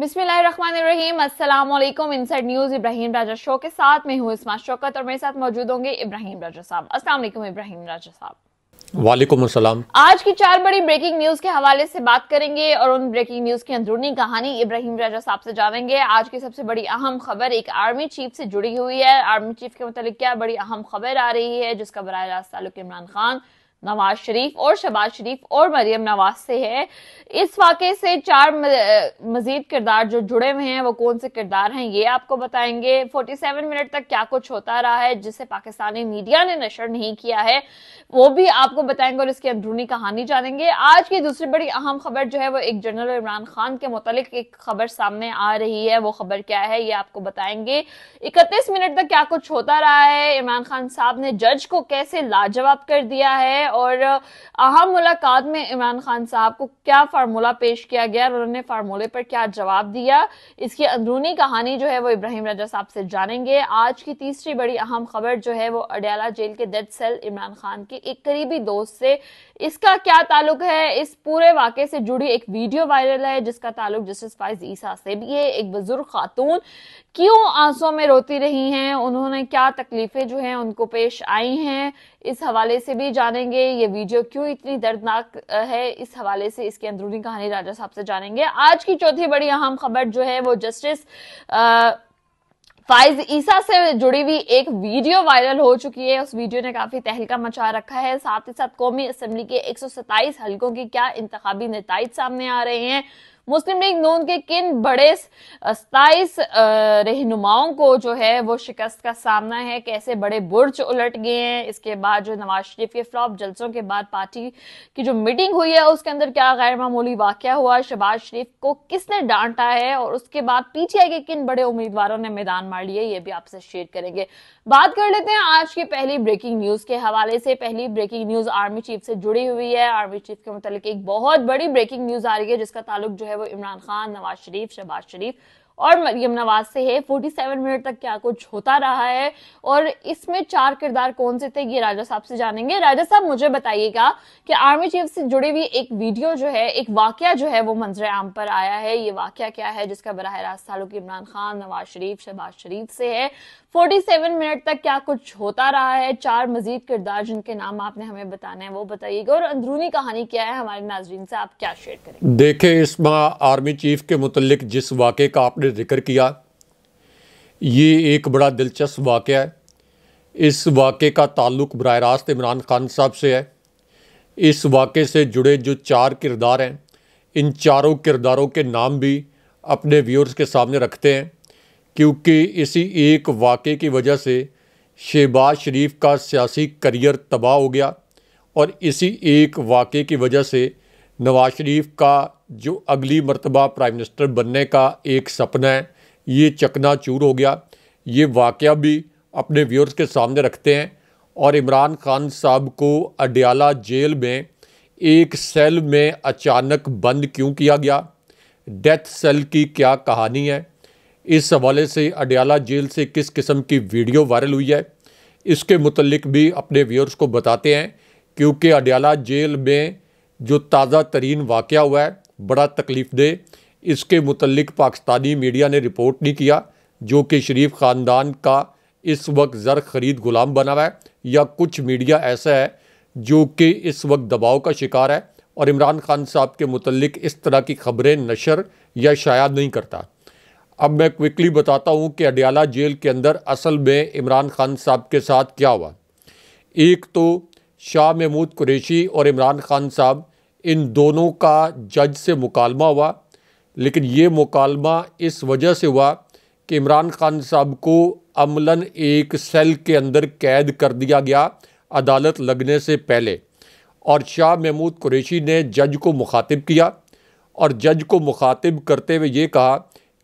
बिस्मिल्लाहिर्रहमानिर्रहीम अस्सलाम वालेकुम inside news Ibrahim Raja show के साथ मैं हूँ इसमा शौकत और मेरे साथ मौजूद होंगे इब्राहिम राजा साहब अस्सलाम वालेकुम इब्राहिम राजा साहब वालेकुम अस्सलाम आज की चार बड़ी ब्रेकिंग न्यूज के हवाले से बात करेंगे और उन ब्रेकिंग न्यूज की अंदरूनी कहानी इब्राहिम राजा साहब से जानेंगे आज की सबसे बड़ी अहम खबर एक आर्मी चीफ से जुड़ी हुई है आर्मी चीफ के मतलब क्या बड़ी अहम खबर आ रही है जिसका बरह रास्त इमरान खान नवाज शरीफ और शहबाज शरीफ और मरियम नवाज से है इस वाक़े से चार मजीद किरदार जो जुड़े हुए हैं वो कौन से किरदार हैं ये आपको बताएंगे 47 मिनट तक क्या कुछ होता रहा है जिसे पाकिस्तानी मीडिया ने नशर नहीं किया है वो भी आपको बताएंगे और इसकी अंदरूनी कहानी जानेंगे आज की दूसरी बड़ी अहम खबर जो है वो एक जनरल इमरान खान के मुतलिक एक खबर सामने आ रही है वो खबर क्या है ये आपको बताएंगे इकतीस मिनट तक क्या कुछ होता रहा है इमरान खान साहब ने जज को कैसे लाजवाब कर दिया है और अहम मुलाकात में इमरान खान साहब को क्या फार्मूला पेश किया गया और उन्होंने फार्मूले पर क्या जवाब दिया इसकी अंदरूनी कहानी जो है वो इब्राहिम राजा साहब से जानेंगे आज की तीसरी बड़ी अहम खबर जो है वो अडयाला जेल के डेड सेल इमरान खान के एक करीबी दोस्त से इसका क्या ताल्लुक है इस पूरे वाक्य से जुड़ी एक वीडियो वायरल है जिसका ताल्लुक जस्टिस फाइज ईसा से भी है एक बुजुर्ग खातून क्यों आंसू में रोती रही हैं उन्होंने क्या तकलीफें जो हैं उनको पेश आई हैं इस हवाले से भी जानेंगे ये वीडियो क्यों इतनी दर्दनाक है इस हवाले से इसकी अंदरूनी कहानी राजा साहब से जानेंगे आज की चौथी बड़ी अहम खबर जो है वो जस्टिस आ, फाइज ईसा से जुड़ी हुई एक वीडियो वायरल हो चुकी है उस वीडियो ने काफी तहलका मचा रखा है साथ ही साथ कौमी असेंबली के एक हलकों के क्या इंतजामी नतज सामने आ रहे हैं मुस्लिम लीग नून के किन बड़े सताइस रहनुमाओं को जो है वो शिकस्त का सामना है कैसे बड़े बुर्ज उलट गए हैं इसके बाद जो नवाज शरीफ के फ्लॉप जलसों के बाद पार्टी की जो मीटिंग हुई है उसके अंदर क्या गैर मामूली वाक्य हुआ शहबाज शरीफ को किसने डांटा है और उसके बाद पीटीआई के किन बड़े उम्मीदवारों ने मैदान मार लिए ये भी आपसे शेयर करेंगे बात कर लेते हैं आज की पहली ब्रेकिंग न्यूज के हवाले से पहली ब्रेकिंग न्यूज आर्मी चीफ से जुड़ी हुई है आर्मी चीफ के मुतालिक एक बहुत बड़ी ब्रेकिंग न्यूज आ रही है जिसका ताल्लुक जो है है वो इमरान खान नवाज शरीफ शहबाज शरीफ और मरियम नवाज से है 47 मिनट तक क्या कुछ होता रहा है और इसमें चार किरदार कौन से थे ये राजा साहब से जानेंगे राजा साहब मुझे बताइएगा कि आर्मी चीफ से जुड़ी हुई एक वीडियो जो है एक वाक्य जो है वो मंजर आम पर आया है ये वाक्य क्या है जिसका बरह रास्त ताल्लुक इमरान खान नवाज शरीफ शहबाज शरीफ से है 47 मिनट तक क्या कुछ होता रहा है चार मजीद किरदार जिनके नाम आपने हमें बताने हैं वो बताइएगा और अंदरूनी कहानी क्या है हमारे नाजरीन से आप क्या शेयर देखे इस इसमें आर्मी चीफ के मुतलिक जिस वाक़े का आपने जिक्र किया ये एक बड़ा दिलचस्प वाक़ है इस वाक़े का ताल्लुक बरह रास्त इमरान खान साहब से है इस वाक़े से जुड़े जो चार किरदार हैं इन चारों किरदारों के नाम भी अपने व्यूअर्स के सामने रखते हैं क्योंकि इसी एक वाक़े की वजह से शहबाज शरीफ का सियासी करियर तबाह हो गया और इसी एक वाक़े की वजह से नवाज शरीफ का जो अगली मरतबा प्राइम मिनिस्टर बनने का एक सपना है ये चकना चूर हो गया ये वाक़ भी अपने व्यूअर्स के सामने रखते हैं और इमरान खान साहब को अडयाला जेल में एक सेल में अचानक बंद क्यों किया गया डेथ सेल की क्या कहानी है इस हवाले से अडयाला जेल से किस किस्म की वीडियो वायरल हुई है इसके मतलब भी अपने व्यूअर्स को बताते हैं क्योंकि अडयाला जेल में जो ताज़ा तरीन वाक़ हुआ है बड़ा तकलीफ दे इसके मतलब पाकिस्तानी मीडिया ने रिपोर्ट नहीं किया जो कि शरीफ ख़ानदान का इस वक्त ज़र खरीद गुलाम बना हुआ है या कुछ मीडिया ऐसा है जो कि इस वक्त दबाव का शिकार है और इमरान खान साहब के मतलब इस तरह की खबरें नशर या शाया नहीं करता अब मैं क्विकली बताता हूँ कि अडियाला जेल के अंदर असल में इमरान खान साहब के साथ क्या हुआ एक तो शाह महमूद कुरेशी और इमरान खान साहब इन दोनों का जज से मुकालमा हुआ लेकिन ये मुकालमा इस वजह से हुआ कि इमरान खान साहब को अमलन एक सेल के अंदर कैद कर दिया गया अदालत लगने से पहले और शाह महमूद कुरेशी ने जज को मुखातिब किया और जज को मुखातिब करते हुए ये कहा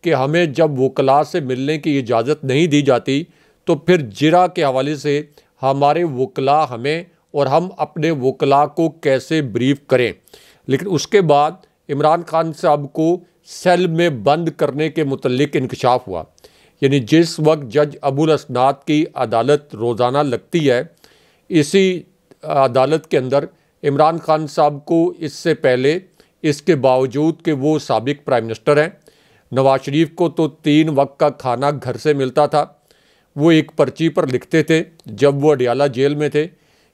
कि हमें जब वकला से मिलने की इजाज़त नहीं दी जाती तो फिर जिरा के हवाले से हमारे वकला हमें और हम अपने वकला को कैसे ब्रीफ करें लेकिन उसके बाद इमरान खान साहब को सेल में बंद करने के मतलब इंकशाफ हुआ यानी जिस वक्त जज अबुल असनाद की अदालत रोज़ाना लगती है इसी अदालत के अंदर इमरान खान साहब को इससे पहले इसके बावजूद कि वो सबक प्राइम मिनिस्टर हैं नवाज शरीफ को तो तीन वक्त का खाना घर से मिलता था वो एक पर्ची पर लिखते थे जब वो अडियाला जेल में थे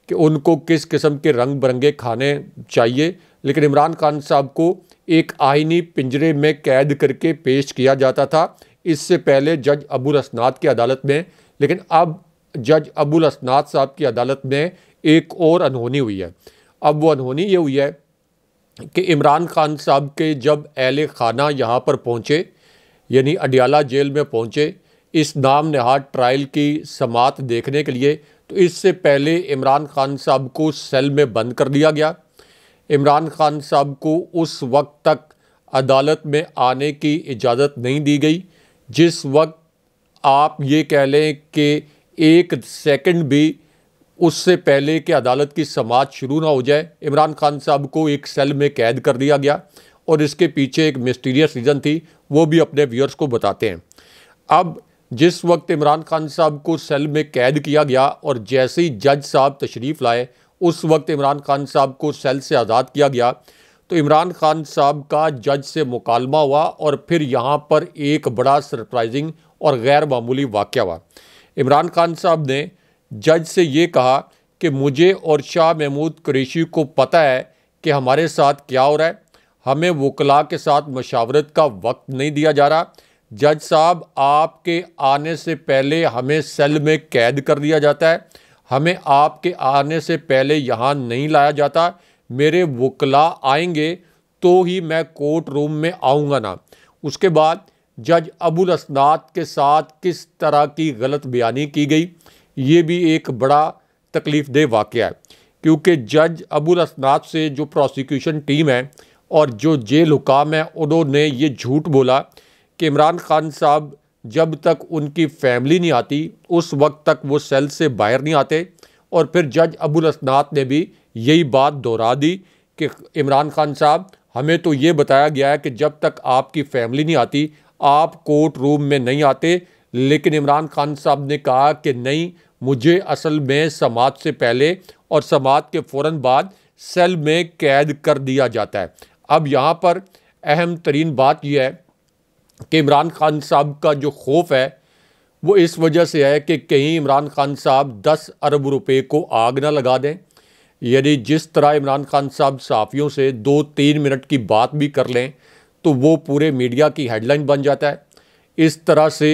कि उनको किस किस्म के रंग बिरंगे खाने चाहिए लेकिन इमरान खान साहब को एक आइनी पिंजरे में कैद करके पेश किया जाता था इससे पहले जज अबुल असनाद की अदालत में लेकिन अब जज अबुल असनाद साहब की अदालत में एक और अनहोनी हुई है अब वो अनहोनी ये हुई है कि इमरान खान साहब के जब अहल खाना यहाँ पर पहुँचे यानी अडियाला जेल में पहुँचे इस नाम नहाद ट्रायल की समात देखने के लिए तो इससे पहले इमरान खान साहब को सेल में बंद कर दिया गया इमरान खान साहब को उस वक्त तक अदालत में आने की इजाज़त नहीं दी गई जिस वक्त आप ये कह लें कि एक सेकंड भी उससे पहले कि अदालत की समाज शुरू ना हो जाए इमरान खान साहब को एक सेल में कैद कर दिया गया और इसके पीछे एक मिस्टीरियस रीज़न थी वो भी अपने व्यूअर्स को बताते हैं अब जिस वक्त इमरान खान साहब को सेल में कैद किया गया और जैसे ही जज साहब तशरीफ़ लाए उस वक्त इमरान खान साहब को सेल से आज़ाद किया गया तो इमरान खान साहब का जज से मुकालमा हुआ और फिर यहाँ पर एक बड़ा सरप्राइजिंग और गैर मामूली वाक़ हुआ इमरान खान साहब ने जज से ये कहा कि मुझे और शाह महमूद कुरेशी को पता है कि हमारे साथ क्या हो रहा है हमें वकला के साथ मशावरत का वक्त नहीं दिया जा रहा जज साहब आपके आने से पहले हमें सेल में कैद कर दिया जाता है हमें आपके आने से पहले यहाँ नहीं लाया जाता मेरे वकला आएंगे तो ही मैं कोर्ट रूम में आऊँगा ना उसके बाद जज अबुल असनात के साथ किस तरह की गलत बयानी की गई ये भी एक बड़ा तकलीफ दे वाक़ है क्योंकि जज अबुल असनाद से जो प्रोसिक्यूशन टीम है और जो जेल हुकाम है उन्होंने ये झूठ बोला कि इमरान खान साहब जब तक उनकी फैमिली नहीं आती उस वक्त तक वो सेल से बाहर नहीं आते और फिर जज अबुल असनात ने भी यही बात दोहरा दी कि इमरान खान साहब हमें तो ये बताया गया है कि जब तक आपकी फैमिली नहीं आती आप कोर्ट रूम में नहीं आते लेकिन इमरान खान साहब ने कहा कि नहीं मुझे असल में समाज से पहले और समाज के फ़ौर बाद सेल में कैद कर दिया जाता है अब यहाँ पर अहम तरीन बात यह है कि इमरान खान साहब का जो खौफ है वो इस वजह से है कि कहीं इमरान खान साहब दस अरब रुपए को आग ना लगा दें यदि जिस तरह इमरान खान साहब साफियों से दो तीन मिनट की बात भी कर लें तो वो पूरे मीडिया की हेडलाइन बन जाता है इस तरह से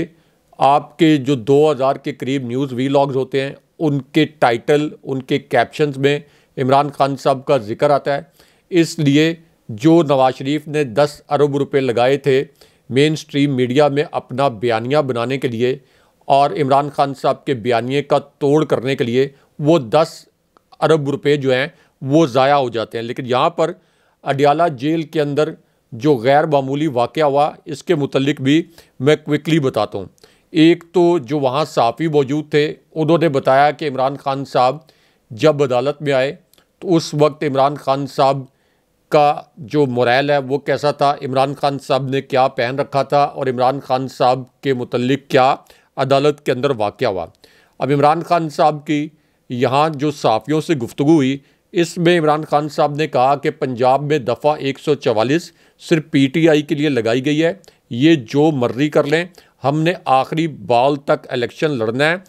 आपके जो 2000 के करीब न्यूज़ वी होते हैं उनके टाइटल उनके कैप्शंस में इमरान खान साहब का जिक्र आता है इसलिए जो नवाज शरीफ ने 10 अरब रुपए लगाए थे मेन स्ट्रीम मीडिया में अपना बयानिया बनाने के लिए और इमरान खान साहब के बयानिए का तोड़ करने के लिए वो दस अरब रुपये जो हैं वो ज़ाया हो जाते हैं लेकिन यहाँ पर अडियाला जेल के अंदर जो गैर मामूली वाक़ हुआ इसके मतलब भी मैं क्विकली बताता हूँ एक तो जो वहाँ सहाफ़ी मौजूद थे उन्होंने बताया कि इमरान खान साहब जब अदालत में आए तो उस वक्त इमरान खान साहब का जो मुरैल है वो कैसा था इमरान खान साहब ने क्या पहन रखा था और इमरान खान साहब के मतलब क्या अदालत के अंदर वाक़ हुआ अब इमरान खान साहब की यहाँ जो सहाफ़ियों से गुफ्तु हुई इसमें इमरान खान साहब ने कहा कि पंजाब में दफ़ा एक सौ चवालीस सिर्फ पी टी आई के लिए लगाई गई है ये जो मर्जी कर लें हमने आखिरी बाल तक इलेक्शन लड़ना है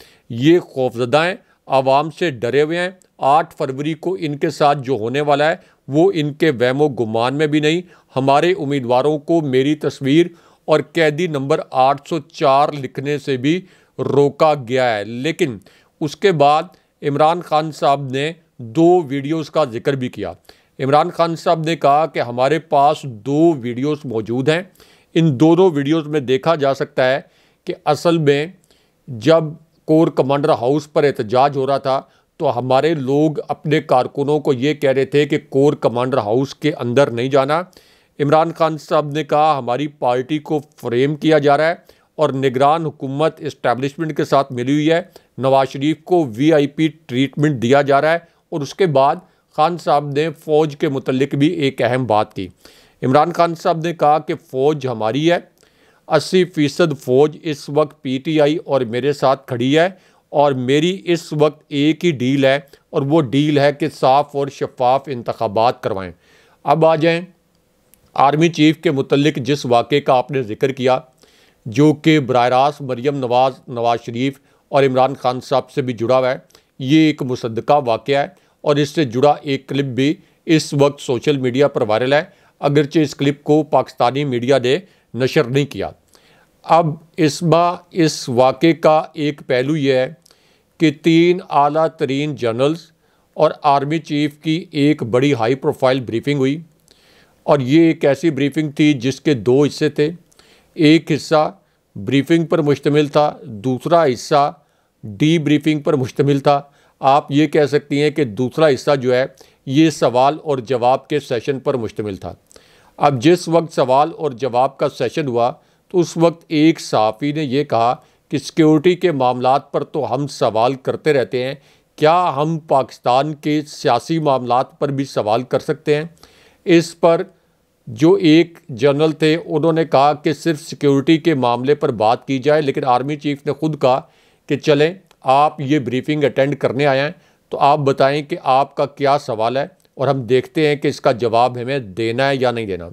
ये खौफजदा हैं आवाम से डरे हुए हैं आठ फरवरी को इनके साथ जो होने वाला है वो इनके वहमो गुमान में भी नहीं हमारे उम्मीदवारों को मेरी तस्वीर और कैदी नंबर 804 लिखने से भी रोका गया है लेकिन उसके बाद इमरान खान साहब ने दो वीडियोस का जिक्र भी किया इमरान खान साहब ने कहा कि हमारे पास दो वीडियोस मौजूद हैं इन दोनों वीडियोस में देखा जा सकता है कि असल में जब कोर कमांडर हाउस पर एहतजाज हो रहा था तो हमारे लोग अपने कारकुनों को ये कह रहे थे कि कोर कमांडर हाउस के अंदर नहीं जाना इमरान खान साहब ने कहा हमारी पार्टी को फ्रेम किया जा रहा है और निगरान हुकूमत इस्टेबलिशमेंट के साथ मिली हुई है नवाज शरीफ को वीआईपी ट्रीटमेंट दिया जा रहा है और उसके बाद खान साहब ने फ़ौज के मतलब भी एक अहम बात की इमरान खान साहब ने कहा कि फ़ौज हमारी है अस्सी फ़ीसद फ़ौज इस वक्त पीटीआई और मेरे साथ खड़ी है और मेरी इस वक्त एक ही डील है और वो डील है कि साफ़ और शफाफ इंतबात करवाएँ अब आ जाएँ आर्मी चीफ़ के मतलब जिस वाक़े का आपने ज़िक्र किया जो कि बर रास्त मरीम नवाज नवाज शरीफ और इमरान खान साहब से भी जुड़ा हुआ है ये एक मुसदा वाक़ है और इससे जुड़ा एक क्लिप भी इस वक्त सोशल मीडिया पर वायरल है अगरचे इस क्लिप को पाकिस्तानी मीडिया ने नशर नहीं किया अब इसमा इस वाक़े का एक पहलू यह है कि तीन अला तरीन जनरल्स और आर्मी चीफ की एक बड़ी हाई प्रोफाइल ब्रीफिंग हुई और ये एक ऐसी ब्रीफिंग थी जिसके दो हिस्से थे एक हिस्सा ब्रीफिंग पर मुश्तमिल था दूसरा हिस्सा डी ब्रीफिंग पर मुश्तमिल था आप ये कह सकती हैं कि दूसरा हिस्सा जो है ये सवाल और जवाब के सेशन पर मुश्तमिल था अब जिस वक्त सवाल और जवाब का सेशन हुआ तो उस वक्त एक सहाफ़ी ने यह कहा कि सिक्योरिटी के मामला पर तो हम सवाल करते रहते हैं क्या हम पाकिस्तान के सियासी मामला पर भी सवाल कर सकते हैं इस पर जो एक जनरल थे उन्होंने कहा कि सिर्फ सिक्योरिटी के मामले पर बात की जाए लेकिन आर्मी चीफ ने खुद कहा कि चलें आप ये ब्रीफिंग अटेंड करने आए हैं तो आप बताएं कि आपका क्या सवाल है और हम देखते हैं कि इसका जवाब हमें देना है या नहीं देना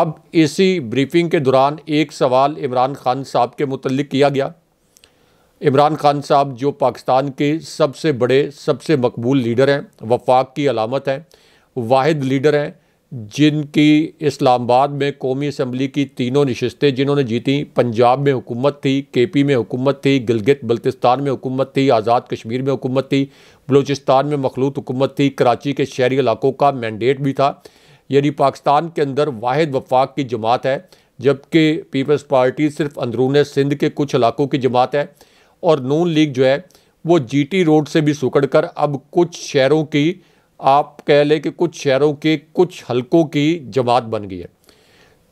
अब इसी ब्रीफिंग के दौरान एक सवाल इमरान खान साहब के मतलब किया गया इमरान खान साहब जो पाकिस्तान के सबसे बड़े सबसे मकबूल लीडर हैं वफाक की अलामत हैं वाद लीडर हैं जिनकी इस्लामाबाद में कौमी असम्बली की तीनों नशस्तें जिन्होंने जीती पंजाब में हुकूमत थी के पी में हुकूमत थी गिलगित बल्तिस्तान में हुकूमत थी आज़ाद कश्मीर में हुकूमत थी बलूचिस्तान में मखलूत हुकूमत थी कराची के शहरी इलाकों का मैंडेट भी था यानी पाकिस्तान के अंदर वाद वफाक की जमात है जबकि पीपल्स पार्टी सिर्फ अंदरून सिंध के कुछ इलाकों की जमात है और नून लीग जो है वो जीटी रोड से भी सुकड़ कर अब कुछ शहरों की आप कह लें कि कुछ शहरों के कुछ हलकों की जमात बन गई है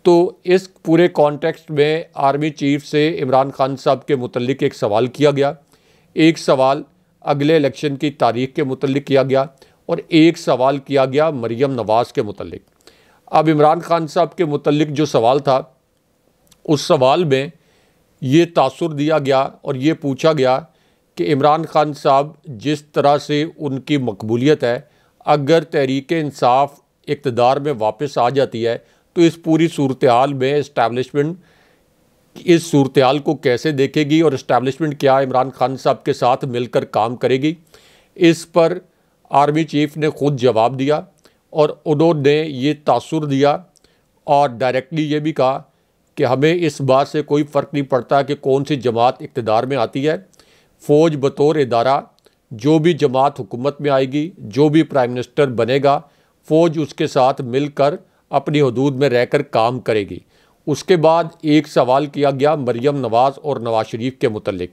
तो इस पूरे कॉन्टेक्स्ट में आर्मी चीफ से इमरान खान साहब के मुतलिक एक सवाल किया गया एक सवाल अगले इलेक्शन की तारीख के मतलब किया गया और एक सवाल किया गया मरीम नवाज़ के मतलब अब इमरान खान साहब के मतलब जो सवाल था उस सवाल में ये तासर दिया गया और ये पूछा गया कि इमरान खान साहब जिस तरह से उनकी मकबूलीत है अगर तहरीक इंसाफ इकतदार में वापस आ जाती है तो इस पूरी सूरत हाल में इस्टेबलिशमेंट इस सूरत को कैसे देखेगी और इस्टेबलिशमेंट क्या इमरान खान साहब के साथ मिलकर काम करेगी इस पर आर्मी चीफ ने खुद जवाब दिया और उन्होंने ये तासुर दिया और डायरेक्टली ये भी कहा कि हमें इस बात से कोई फ़र्क नहीं पड़ता कि कौन सी जमात इकतदार में आती है फ़ौज बतौर इदारा जो भी जमात हुकूमत में आएगी जो भी प्राइम मिनिस्टर बनेगा फ़ौज उसके साथ मिलकर अपनी हदूद में रहकर काम करेगी उसके बाद एक सवाल किया गया मरियम नवाज़ और नवाज़ शरीफ के मतलब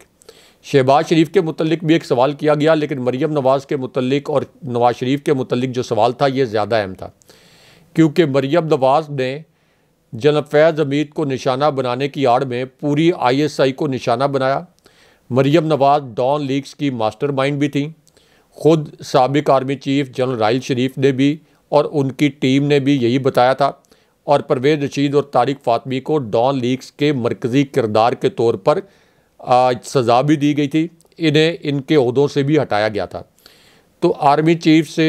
शहबाज शरीफ के मतलब भी एक सवाल किया गया लेकिन मरीम नवाज़ के मतलब और नवाज़ शरीफ के मतलब जो सवाल था ये ज़्यादा अहम था क्योंकि मरीम नवाज़ ने जनब फैज़ हमीद को निशाना बनाने की आड़ में पूरी आईएसआई को निशाना बनाया मरीम नवाज़ डॉन लीग्स की मास्टरमाइंड भी थी खुद सबक आर्मी चीफ जनरल राइल शरीफ ने भी और उनकी टीम ने भी यही बताया था और परवेज रशीद और तारिक फातमी को डॉन लीग्स के मरकज़ी किरदार के तौर पर सज़ा भी दी गई थी इन्हें इनके अहदों से भी हटाया गया था तो आर्मी चीफ से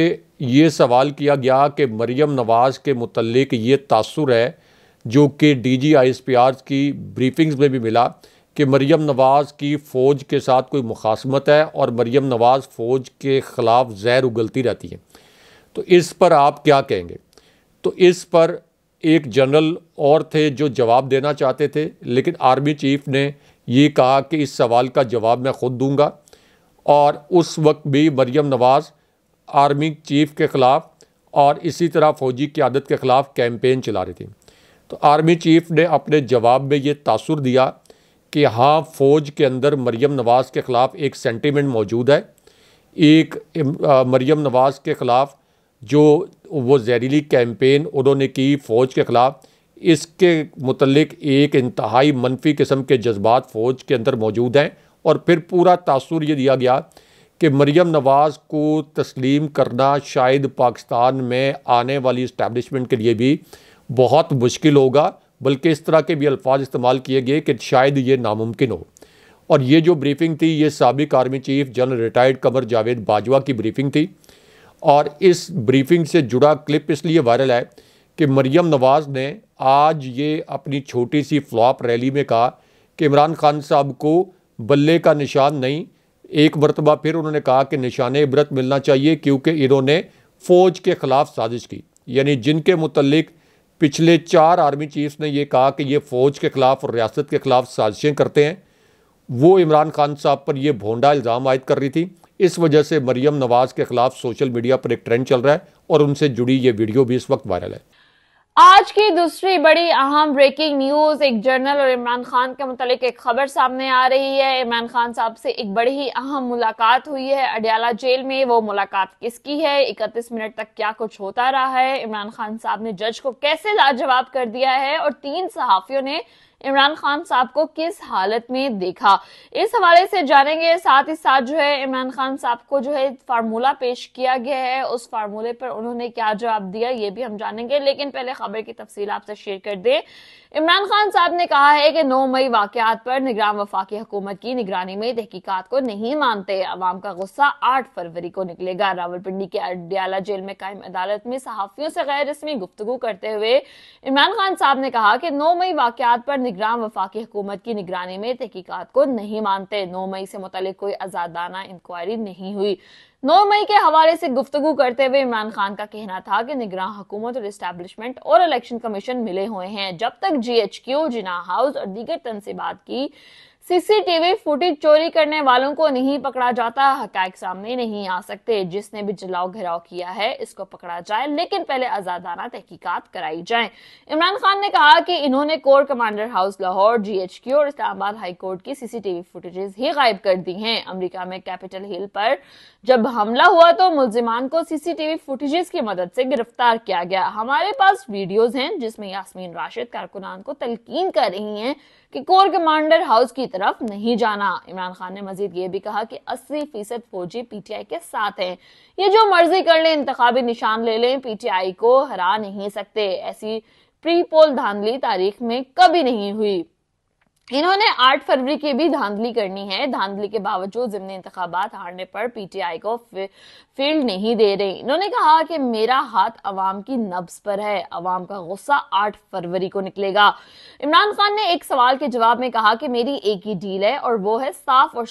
ये सवाल किया गया कि मरियम नवाज़ के मतलब ये तासर है जो कि D G I S P R की ब्रीफिंग्स में भी मिला कि मरियम नवाज़ की फ़ौज के साथ कोई मुखासमत है और मरियम नवाज़ फ़ौज के ख़िलाफ़ जहर उगलती रहती है तो इस पर आप क्या कहेंगे तो इस पर एक जनरल और थे जो जवाब देना चाहते थे लेकिन आर्मी चीफ ने ये कहा कि इस सवाल का जवाब मैं खुद दूंगा और उस वक्त भी मरियम नवाज़ आर्मी चीफ के ख़िलाफ़ और इसी तरह फ़ौजी क़्यादत के ख़िलाफ़ कैंपेन चला रही थी तो आर्मी चीफ ने अपने जवाब में ये तासर दिया कि हाँ फ़ौज के अंदर मरियम नवाज़ के ख़िलाफ़ एक सेंटिमेंट मौजूद है एक मरियम नवाज़ के ख़िलाफ़ जो वो जहरीली कैंपेन उन्होंने की फ़ौज के ख़िलाफ़ इसके मतलब एक इंतहाई मनफी किस्म के जज्बात फ़ौज के अंदर मौजूद हैं और फिर पूरा तासुर ये दिया गया कि मरीम नवाज़ को तस्लीम करना शायद पाकिस्तान में आने वाली इस्टेबलिशमेंट के लिए भी बहुत मुश्किल होगा बल्कि इस तरह के भी अल्फाज इस्तेमाल किए गए कि शायद ये नामुमकिन हो और ये जो ब्रीफिंग थी ये सबक army chief general retired Qamar Javed Bajwa की ब्रीफिंग थी और इस ब्रीफिंग से जुड़ा क्लिप इसलिए वायरल है कि मरियम नवाज़ ने आज ये अपनी छोटी सी फ्लॉप रैली में कहा कि इमरान खान साहब को बल्ले का निशान नहीं एक मरतबा फिर उन्होंने कहा कि निशान इबरत मिलना चाहिए क्योंकि इन्होंने फ़ौज के ख़िलाफ़ साजिश की यानी जिनके मुतलक पिछले चार आर्मी चीफ्स ने यह कहा कि ये फ़ौज के ख़िलाफ़ और रियासत के ख़िलाफ़ साजिशें करते हैं वो इमरान खान साहब पर यह भोंडा इल्ज़ाम आयद कर रही थी इस वजह से मरियम नवाज के खिलाफ सोशल मीडिया पर एक ट्रेंड चल रहा है और उनसे जुड़ी ये वीडियो भी इस वक्त वायरल है आज की दूसरी बड़ी अहम ब्रेकिंग न्यूज एक जर्नल और इमरान खान के मुतालिक एक खबर सामने आ रही है इमरान खान साहब से एक बड़ी ही अहम मुलाकात हुई है अडियाला जेल में वो मुलाकात किसकी है इकतीस मिनट तक क्या कुछ होता रहा है इमरान खान साहब ने जज को कैसे लाजवाब कर दिया है और तीन सहाफियों ने इमरान खान साहब को किस हालत में देखा इस हवाले से जानेंगे साथ ही साथ जो है इमरान खान साहब को जो है फार्मूला पेश किया गया है उस फार्मूले पर उन्होंने क्या जवाब दिया ये भी हम जानेंगे लेकिन पहले खबर की तफसील आपसे शेयर कर दें इमरान खान साहब ने कहा है कि 9 मई वाकत पर निगरान वफाकी हुकूमत की निगरानी में तहकीकत को नहीं मानते आवाम का गुस्सा 8 फरवरी को निकलेगा रावलपिंडी के अडियाला जेल में कायम अदालत में सहाफियों से गैर रस्मी गुफ्तगु करते हुए इमरान खान साहब ने कहा कि 9 मई वाकत पर ग्राम वफाक हुकूमत की निगरानी में तहकीकत को नहीं मानते नौ मई से मुतल कोई आजादाना इंक्वायरी नहीं हुई नौ मई के हवाले से गुफ्तु करते हुए इमरान खान का कहना था कि निगरान हुकूमत और इस्टेबलिशमेंट और इलेक्शन कमीशन मिले हुए हैं जब तक G H Q Jinnah house और दीगर तनसीबात की सीसीटीवी फुटेज चोरी करने वालों को नहीं पकड़ा जाता हकैक सामने नहीं आ सकते जिसने भी जलाओ घेराव किया है इसको पकड़ा जाए लेकिन पहले आजादाना तहकीकात कराई जाए इमरान खान ने कहा कि इन्होंने core commander house Lahore GHQ और इस्लामाबाद हाईकोर्ट की सीसीटीवी फुटेजेस ही गायब कर दी हैं अमेरिका में कैपिटल हिल पर जब हमला हुआ तो मुलजिमान को सीसीटीवी फुटेजेस की मदद से गिरफ्तार किया गया हमारे पास वीडियोज हैं जिसमें यासमीन राशिद कारकुनान को तलकीन कर रही हैं कि कोर कमांडर हाउस की तरफ नहीं जाना इमरान खान ने मजीद ये भी कहा कि 80 फीसद फौजी पीटीआई के साथ हैं ये जो मर्जी कर लें इंतबी निशान ले लें पीटीआई को हरा नहीं सकते ऐसी प्री पोल धांधली तारीख में कभी नहीं हुई इन्होंने आठ फरवरी की भी धांधली करनी है धांधली के बावजूद जिमनी इंतबात हारने पर पीटीआई को फील्ड नहीं दे रही इन्होंने कहा कि मेरा हाथ अवाम की नब्स पर है अवाम का गुस्सा आठ फरवरी को निकलेगा इमरान खान ने एक सवाल के जवाब में कहा कि मेरी एक ही डील है और वो है साफ और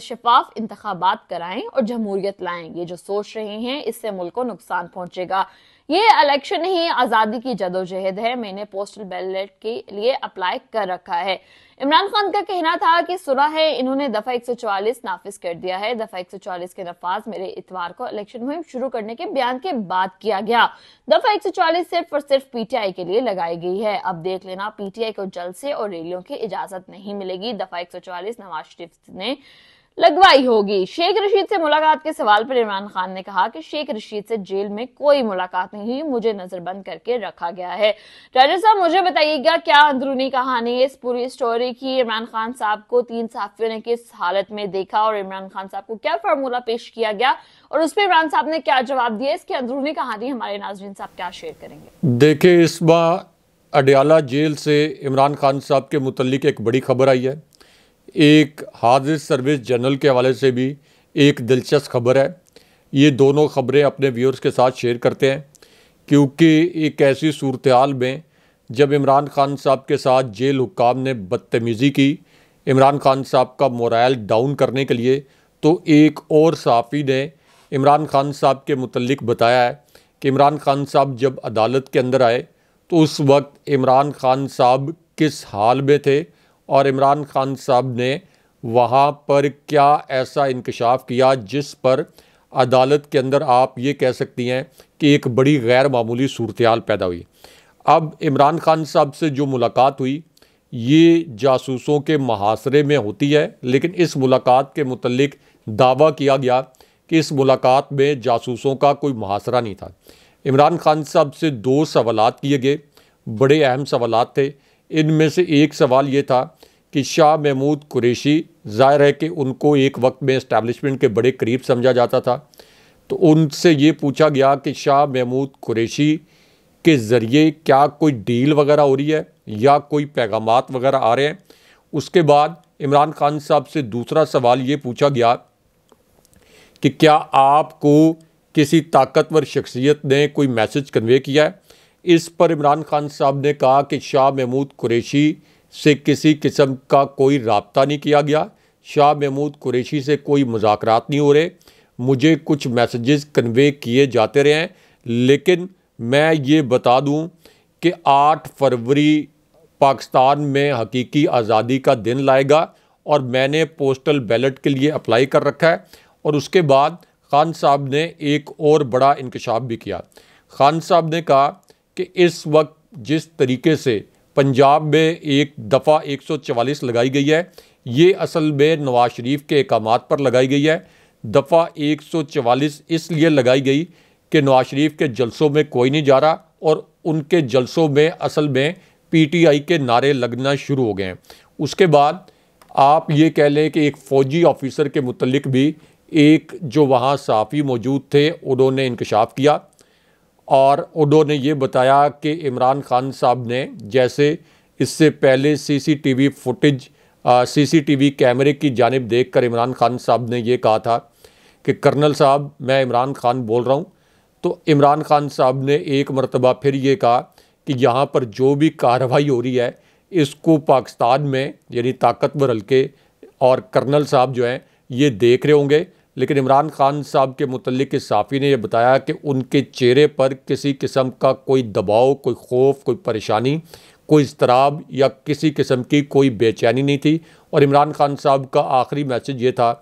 शफाफ इंतबात कराएं और जमहूरियत लाएं ये जो सोच रहे हैं इससे मुल्क को नुकसान पहुंचेगा ये इलेक्शन ही आज़ादी की जदोजहद है मैंने पोस्टल बैलेट के लिए अप्लाई कर रखा है इमरान खान का कहना था कि सुना है इन्होंने दफा 144 नाफिज कर दिया है दफा 144 के नफाज मेरे इतवार को इलेक्शन मुहिम शुरू करने के बयान के बाद किया गया दफा 144 सिर्फ और सिर्फ पीटीआई के लिए लगाई गई है अब देख लेना पीटीआई को जलसे और रैलियों की इजाजत नहीं मिलेगी दफा 144 नवाज शरीफ ने लगवाई होगी शेख रशीद से मुलाकात के सवाल पर इमरान खान ने कहा कि शेख रशीद से जेल में कोई मुलाकात नहीं हुई मुझे नजरबंद करके रखा गया है राजा साहब मुझे बताइएगा क्या अंदरूनी कहानी इस पूरी स्टोरी की इमरान खान साहब को तीन साफियों ने किस हालत में देखा और इमरान खान साहब को क्या फार्मूला पेश किया गया और उस पर इमरान साहब ने क्या जवाब दिया इसकी अंदरूनी कहानी हमारे नाजरीन साहब क्या शेयर करेंगे देखिये इस बार अडयाला जेल से इमरान खान साहब के मुतलिक एक बड़ी खबर आई है एक हाजिर सर्विस जनरल के हवाले से भी एक दिलचस्प खबर है ये दोनों खबरें अपने व्यूअर्स के साथ शेयर करते हैं क्योंकि एक ऐसी सूरत हाल में जब इमरान खान साहब के साथ जेल हुकाम ने बदतमीज़ी की इमरान खान साहब का मोरल डाउन करने के लिए तो एक और साफ़ी ने इमरान खान साहब के मतलब बताया है कि इमरान खान साहब जब अदालत के अंदर आए तो उस वक्त इमरान खान साहब किस हाल में थे और इमरान खान साहब ने वहाँ पर क्या ऐसा इंकशाफ किया जिस पर अदालत के अंदर आप ये कह सकती हैं कि एक बड़ी गैर मामूली सूरत पैदा हुई अब इमरान खान साहब से जो मुलाकात हुई ये जासूसों के महासरे में होती है लेकिन इस मुलाकात के मतलब दावा किया गया कि इस मुलाकात में जासूसों का कोई महासरा नहीं था इमरान खान साहब से दो सवाल किए गए बड़े अहम सवाल थे इनमें से एक सवाल ये था कि शाह महमूद कुरेशी ज़ाहिर है कि उनको एक वक्त में इस्टेबलिशमेंट के बड़े करीब समझा जाता था तो उनसे ये पूछा गया कि शाह महमूद कुरेशी के ज़रिए क्या कोई डील वगैरह हो रही है या कोई पैगाम वगैरह आ रहे हैं उसके बाद इमरान खान साहब से दूसरा सवाल ये पूछा गया कि क्या आपको किसी ताकतवर शख्सियत ने कोई मैसेज कन्वे किया है इस पर इमरान खान साहब ने कहा कि शाह महमूद कुरैशी से किसी किस्म का कोई रबता नहीं किया गया शाह महमूद कुरैशी से कोई मुजाकरात नहीं हो रहे मुझे कुछ मैसेजेस कन्वे किए जाते रहे हैं लेकिन मैं ये बता दूं कि 8 फरवरी पाकिस्तान में हकीकी आज़ादी का दिन लाएगा और मैंने पोस्टल बैलेट के लिए अप्लाई कर रखा है और उसके बाद खान साहब ने एक और बड़ा इंकशाफ भी किया खान साहब ने कहा कि इस वक्त जिस तरीके से पंजाब में एक दफ़ा 144 लगाई गई है ये असल में नवाज शरीफ के अहकाम पर लगाई गई है दफ़ा 144 इसलिए लगाई गई कि नवाज शरीफ के जलसों में कोई नहीं जा रहा और उनके जलसों में असल में पीटीआई के नारे लगना शुरू हो गए हैं उसके बाद आप ये कह लें कि एक फ़ौजी ऑफिसर के मुतलक भी एक जो वहाँ साफ़ी मौजूद थे उन्होंने इंकशाफ किया और उन्होंने ये बताया कि इमरान खान साहब ने जैसे इससे पहले सीसीटीवी फुटेज सीसीटीवी कैमरे की जानब देखकर इमरान खान साहब ने यह कहा था कि कर्नल साहब मैं इमरान खान बोल रहा हूँ तो इमरान खान साहब ने एक मरतबा फिर ये कहा कि यहाँ पर जो भी कार्रवाई हो रही है इसको पाकिस्तान में यानी ताकतवर हल्के और कर्नल साहब जो हैं ये देख रहे होंगे लेकिन इमरान खान साहब के मतलब इस साफ़ी ने यह बताया कि उनके चेहरे पर किसी किस्म का कोई दबाव कोई खौफ कोई परेशानी कोई इसतराब या किसी किस्म की कोई बेचैनी नहीं थी और इमरान खान साहब का आखिरी मैसेज ये था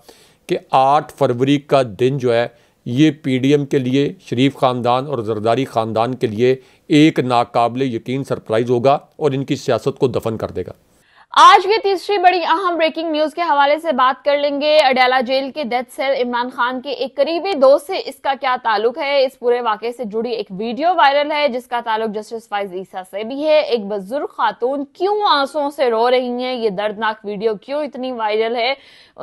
कि आठ फरवरी का दिन जो है ये पी डी एम के लिए शरीफ ख़ानदान और जरदारी ख़ानदान के लिए एक नाकबले यकीन सरप्राइज़ होगा और इनकी सियासत को दफन कर देगा आज की तीसरी बड़ी अहम ब्रेकिंग न्यूज के हवाले से बात कर लेंगे अडेला जेल के डेथ सेल इमरान खान के एक करीबी दोस्त से इसका क्या ताल्लुक है इस पूरे वाक्य से जुड़ी एक वीडियो वायरल है जिसका ताल्लुक जस्टिस फाइज ईसा से भी है एक बुजुर्ग खातून क्यों आंसुओं से रो रही हैं ये दर्दनाक वीडियो क्यों इतनी वायरल है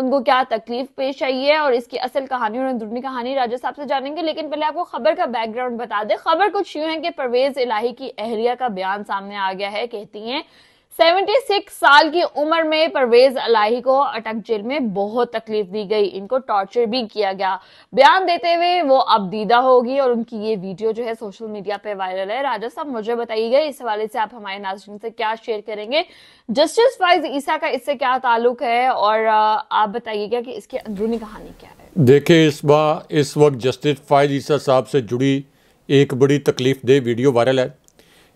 उनको क्या तकलीफ पेश आई है और इसकी असल कहानी और अंदरूनी कहानी राजा साहब से जानेंगे लेकिन पहले आपको खबर का बैकग्राउंड बता दें खबर कुछ यूं है कि परवेज इलाही की अहलिया का बयान सामने आ गया है कहती हैं 76 साल की उम्र में परवेज अलाही को अटक जेल में बहुत तकलीफ दी गई इनको टॉर्चर भी किया गया बयान देते हुए वो अब दीदा होगी और उनकी ये वीडियो जो है सोशल मीडिया पे वायरल है राजा साहब मुझे बताइएगा इस हवाले से आप हमारे नाजरन से क्या शेयर करेंगे जस्टिस फाइज ईसा का इससे क्या ताल्लुक है और आप बताइएगा कि इसकी अंदरूनी कहानी क्या है देखिए इस बार इस वक्त जस्टिस फाइज ईसा साहब से जुड़ी एक बड़ी तकलीफ दे वीडियो वायरल है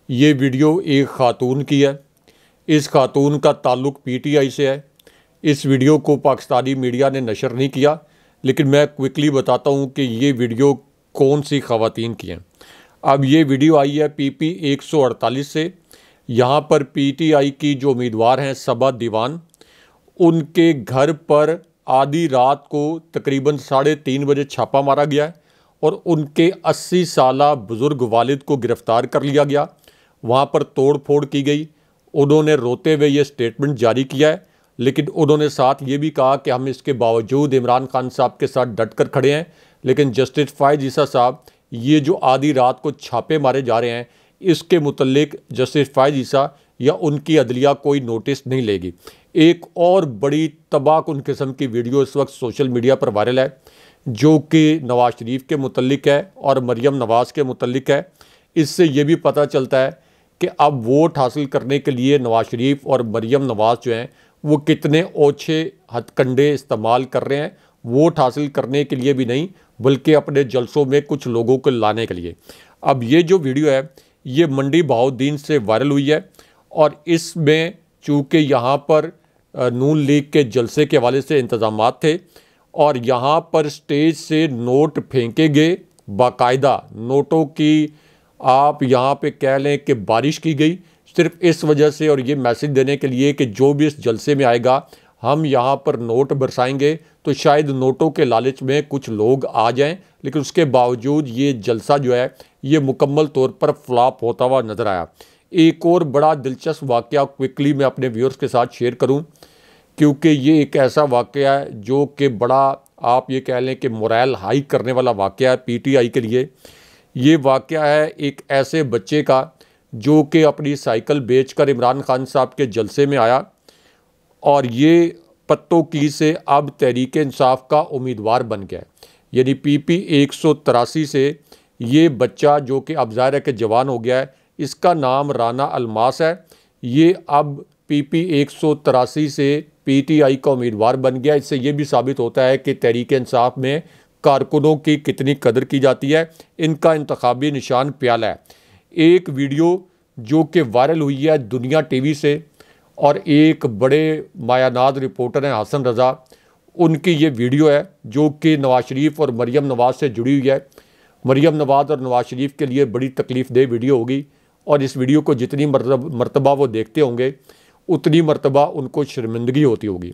ये वीडियो एक खातून की है इस खातून का ताल्लुक़ पीटीआई से है इस वीडियो को पाकिस्तानी मीडिया ने नशर नहीं किया लेकिन मैं क्विकली बताता हूँ कि ये वीडियो कौन सी खातन की हैं अब ये वीडियो आई है पी पी एक सौ अड़तालीस से यहाँ पर पी टी आई की जो उम्मीदवार हैं सबा दीवान उनके घर पर आधी रात को तकरीबन साढ़े तीन बजे छापा मारा गया है और उनके अस्सी साल बुज़ुर्ग वालिद को गिरफ़्तार कर लिया गया वहाँ पर तोड़ फोड़ की गई उन्होंने रोते हुए ये स्टेटमेंट जारी किया है लेकिन उन्होंने साथ ये भी कहा कि हम इसके बावजूद इमरान खान साहब के साथ डट कर खड़े हैं लेकिन जस्टिस फायद ईसा साहब ये जो आधी रात को छापे मारे जा रहे हैं इसके मतलब जस्टिस फायद ईसा या उनकी अदलिया कोई नोटिस नहीं लेगी एक और बड़ी तबाह उन किस्म की वीडियो इस वक्त सोशल मीडिया पर वायरल है जो कि नवाज शरीफ के मतलब है और मरियम नवाज़ के मुतलक है इससे ये भी पता चलता है कि अब वोट हासिल करने के लिए नवाज शरीफ और मरीम नवाज जो हैं वो कितने ओछे हथकंडे इस्तेमाल कर रहे हैं वोट हासिल करने के लिए भी नहीं बल्कि अपने जलसों में कुछ लोगों को लाने के लिए अब ये जो वीडियो है ये मंडी बहाउद्दीन से वायरल हुई है और इसमें चूँकि यहाँ पर नून लीग के जलसे के हवाले से इंतज़ाम थे और यहाँ पर स्टेज से नोट फेंके गए बाकायदा नोटों की आप यहाँ पे कह लें कि बारिश की गई सिर्फ इस वजह से और ये मैसेज देने के लिए कि जो भी इस जलसे में आएगा हम यहाँ पर नोट बरसाएंगे तो शायद नोटों के लालच में कुछ लोग आ जाएं लेकिन उसके बावजूद ये जलसा जो है ये मुकम्मल तौर पर फ्लॉप होता हुआ नज़र आया एक और बड़ा दिलचस्प वाक़ क्विकली मैं अपने व्यूअर्स के साथ शेयर करूँ क्योंकि ये एक ऐसा वाक़ है जो कि बड़ा आप ये कह लें कि मोरल हाई करने वाला वाक़ है पी के लिए ये वाक़ है एक ऐसे बच्चे का जो कि अपनी साइकिल बेचकर इमरान खान साहब के जलसे में आया और ये पत्तों की से अब तहरीक इंसाफ का उम्मीदवार बन गया यानी पी पी एक सौ तिरासी से ये बच्चा जो कि अब ज़ाहिर के जवान हो गया है इसका नाम राना अलमास है ये अब पी पी एक सौ तिरासी से पी टी आई का उम्मीदवार बन गया इससे ये भी साबित होता है कि तहरीक इंसाफ में कारकुनों की कितनी कदर की जाती है इनका इंतबी निशान प्याला है एक वीडियो जो कि वायरल हुई है दुनिया टीवी से और एक बड़े मायानाद रिपोर्टर हैं हसन रज़ा उनकी ये वीडियो है जो कि नवाज शरीफ और मरीम नवाज से जुड़ी हुई है मरीम नवाज और नवाज शरीफ के लिए बड़ी तकलीफ़ दे वीडियो होगी और इस वीडियो को जितनी मरतबा वो देखते होंगे उतनी मरतबा उनको शर्मिंदगी होती होगी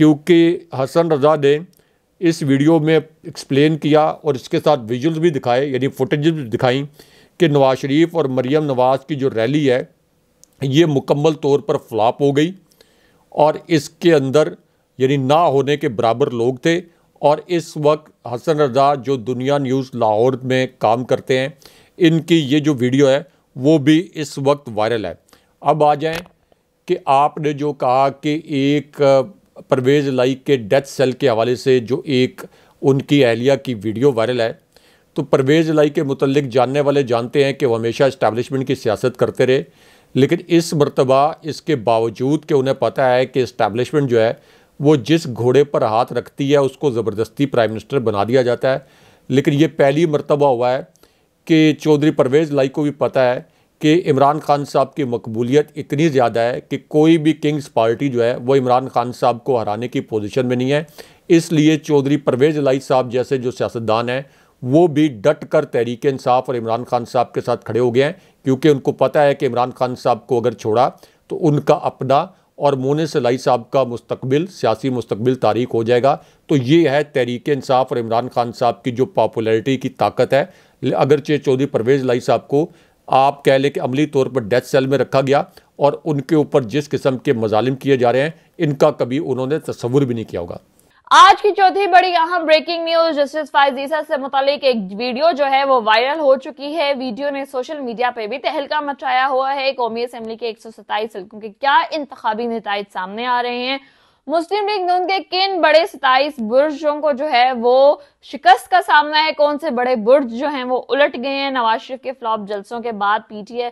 क्योंकि हसन रजा ने इस वीडियो में एक्सप्लेन किया और इसके साथ विजुअल्स भी दिखाए यानी फुटेज भी दिखाई कि नवाज शरीफ और मरीम नवाज की जो रैली है ये मुकम्मल तौर पर फ्लॉप हो गई और इसके अंदर यानी ना होने के बराबर लोग थे और इस वक्त हसन रजा जो दुनिया न्यूज़ लाहौर में काम करते हैं इनकी ये जो वीडियो है वो भी इस वक्त वायरल है अब आ जाएँ कि आपने जो कहा कि एक परवेज़ लाई के डेथ सेल के हवाले से जो एक उनकी अहलिया की वीडियो वायरल है तो परवेज़ लाई के मतलब जानने वाले जानते हैं कि वो हमेशा इस्टेबलिशमेंट की सियासत करते रहे लेकिन इस मरतबा इसके बावजूद कि उन्हें पता है कि इस्टेबलिशमेंट जो है वो जिस घोड़े पर हाथ रखती है उसको ज़बरदस्ती प्राइम मिनिस्टर बना दिया जाता है लेकिन ये पहली मरतबा हुआ है कि चौधरी परवेज़ लाई को भी पता है कि इमरान खान साहब की मकबूलियत इतनी ज़्यादा है कि कोई भी किंग्स पार्टी जो है वो इमरान खान साहब को हराने की पोजीशन में नहीं है इसलिए चौधरी परवेज़ लाई साहब जैसे जो सियासतदान हैं वो भी डट कर तहरीक इंसाफ और इमरान खान साहब के साथ खड़े हो गए हैं क्योंकि उनको पता है कि इमरान खान साहब को अगर छोड़ा तो उनका अपना और मोने सलाई साहब का मुस्तबिल सियासी मुस्तबिल तारीख हो जाएगा तो ये है तहरीक इंसाफ और इमरान खान साहब की जो पॉपुलरिटी की ताकत है अगरचे चौधरी परवेज़ लाई साहब को आप कह लें कि अमली तौर पर डेथ सेल में रखा गया और उनके ऊपर जिस किस्म के मजालिम किए जा रहे हैं इनका कभी उन्होंने तस्वुर भी नहीं किया होगा आज की चौथी बड़ी अहम ब्रेकिंग न्यूज जस्टिस फाइजीसा से मुतालिक एक वीडियो जो है वो वायरल हो चुकी है वीडियो ने सोशल मीडिया पे भी तहलका मचाया हुआ है कौमी असम्बली के एक सौ सत्ताईस हल्कों के क्या इंतबी नतज सामने आ रहे हैं मुस्लिम लीग नून के किन बड़े सताइस बुर्जों को जो है वो शिकस्त का सामना है कौन से बड़े बुर्ज जो हैं वो उलट गए हैं नवाज शरीफ के फ्लॉप जलसों के बाद पीटीए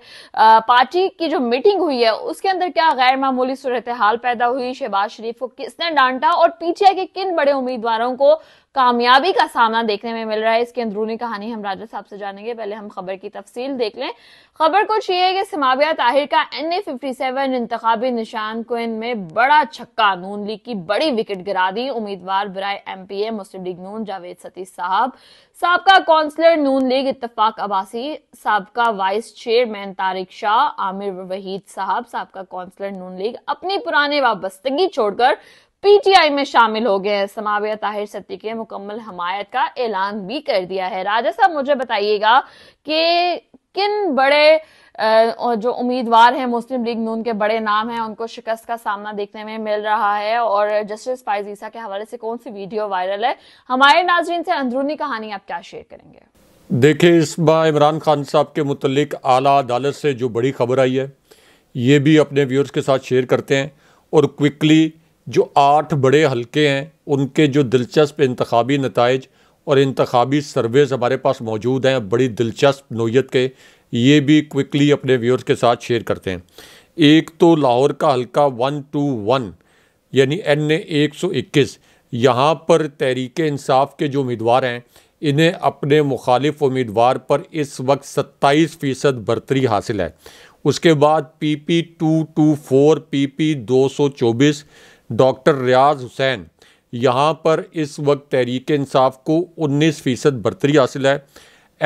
पार्टी की जो मीटिंग हुई है उसके अंदर क्या गैर मामूली सूरत हाल पैदा हुई शहबाज शरीफ को किसने डांटा और पीटीआई के किन बड़े उम्मीदवारों को कामयाबी का सामना देखने में मिल रहा है इसकी अंदरूनी कहानी हम राजा साहब से जानेंगे पहले हम खबर की तफसील देख लें खबर कुछ ये है कि समाबिया ताहिर का एन ए फिफ्टी सेवन इंतबी निशान को इनमें बड़ा छक्का नून लीग की बड़ी विकेट गिरा दी उम्मीदवार बरए M P A Muslim League Noon Javed Satish साहब सबका काउंसलर नून लीग इतफाक अबासी सबका वाइस चेयरमैन तारिक शाह आमिर वहीद साहब सबका काउंसलर नून लीग अपनी पुराने वाबस्तगी छोड़कर पीटीआई में शामिल हो गए समाविया ताहिर सत्ती के मुकम्मल हमायत का ऐलान भी कर दिया है राजा साहब मुझे बताइएगा कि किन बड़े जो उम्मीदवार हैं मुस्लिम लीग नून के बड़े नाम हैं उनको शिकस्त का सामना देखने में मिल रहा है और जस्टिस फाइजीसा के हवाले से कौन सी वीडियो वायरल है हमारे नाजरन से अंदरूनी कहानी आप क्या शेयर करेंगे देखिए इस बार इमरान खान साहब के मुतलिक आला अदालत से जो बड़ी खबर आई है ये भी अपने व्यूअर्स के साथ शेयर करते हैं और क्विकली जो आठ बड़े हलके हैं उनके जो दिलचस्प इंतबी नतज और इंतबी सर्वेस हमारे पास मौजूद हैं बड़ी दिलचस्प नोयत के ये भी क्विकली अपने व्यूअर्स के साथ शेयर करते हैं एक तो लाहौर का हल्का वन टू वन यानी एन ए एक सौ इक्कीस यहाँ पर तहरीक इंसाफ के जो उम्मीदवार हैं इन्हें अपने मुखालिफ उम्मीदवार पर इस वक्त सत्ताईस फ़ीसद बरतरी हासिल है उसके बाद P P two two four P P दो सौ चौबीस डॉक्टर रियाज हुसैन यहाँ पर इस वक्त तहरीक इंसाफ को 19 फ़ीसद बर्तरी हासिल है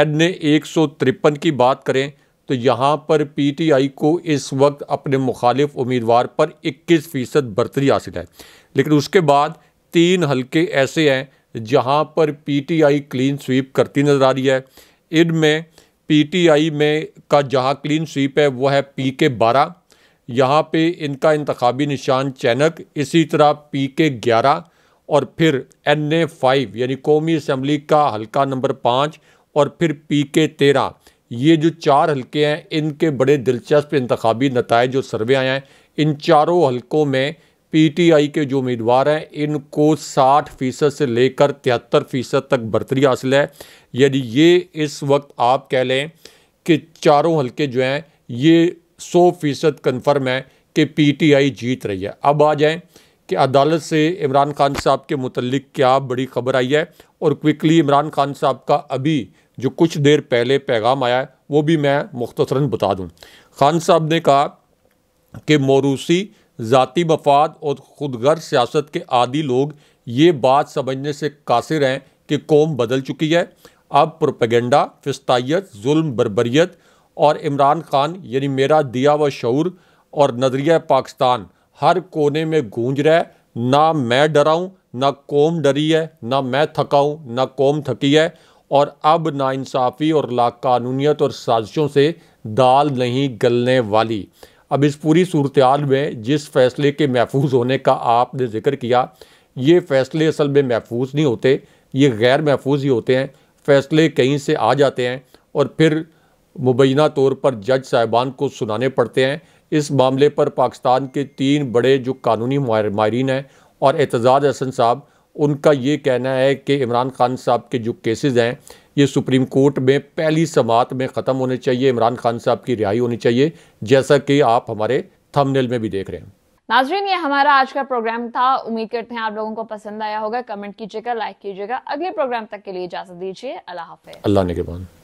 एन ने एक सौ तिरपन की बात करें तो यहाँ पर पी टी आई को इस वक्त अपने मुखालिफ उम्मीदवार पर 21 फ़ीसद बर्तरी हासिल है लेकिन उसके बाद तीन हलके ऐसे हैं जहाँ पर P T I clean sweep करती नज़र आ रही है इनमें पी टी आई में का जहाँ क्लीन स्वीप है वह है पी के बारह यहाँ पे इनका इंतबी निशान चैनक इसी तरह पी के ग्यारह और फिर एन ए फाइव यानी कौमी असम्बली का हल्का नंबर पाँच और फिर पी के तेरह ये जो चार हल्के हैं इनके बड़े दिलचस्प इंतबी नतज जो सर्वे आए हैं इन चारों हल्कों में पी टी आई के जो उम्मीदवार हैं इनको साठ फ़ीसद से लेकर तिहत्तर फ़ीसद तक बढ़तरी हासिल है यानी ये इस वक्त आप कह लें कि चारों हल्के जो हैं ये सौ फीसद कन्फर्म है कि पीटीआई जीत रही है अब आ जाएं कि अदालत से इमरान खान साहब के मुतलिक क्या बड़ी खबर आई है और क्विकली इमरान खान साहब का अभी जो कुछ देर पहले पैगाम आया है वो भी मैं मुख्तसरा बता दूँ खान साहब ने कहा कि मौरूसी ज़ाती मफाद और खुदगर सियासत के आदि लोग ये बात समझने से कासिर हैं कि कौम बदल चुकी है अब प्रोपेगेंडा फस्तायत जुल्म बरबरीत और इमरान खान यानी मेरा दिया व शूर और नजरिया पाकिस्तान हर कोने में गूंज रहा है ना मैं डराऊँ ना कौम डरी है ना मैं थकाऊँ ना कौम थकी है और अब नाानसाफ़ी और लाकानूनीत और साजिशों से दाल नहीं गलने वाली अब इस पूरी सूरत में जिस फैसले के महफूज होने का आपने जिक्र किया ये फ़ैसले असल में महफूज नहीं होते ये गैर महफूज ही होते हैं फ़ैसले कहीं से आ जाते हैं और फिर मुबैना तौर पर जज साहिबान को सुनाने पड़ते हैं इस मामले पर पाकिस्तान के तीन बड़े जो कानूनी माहरीन हैं और एतजाज़ हसन साहब उनका ये कहना है कि इमरान खान साहब के जो केसेस हैं ये सुप्रीम कोर्ट में पहली समात में ख़त्म होने चाहिए इमरान खान साहब की रिहाई होनी चाहिए जैसा कि आप हमारे थंबनेल में भी देख रहे हैं नाजरीन ये हमारा आज का प्रोग्राम था उम्मीद करते हैं आप लोगों को पसंद आया होगा कमेंट कीजिएगा लाइक कीजिएगा अगले प्रोग्राम तक के लिए इजाजत दीजिए अल्लाह हाफिज अल्लाह ने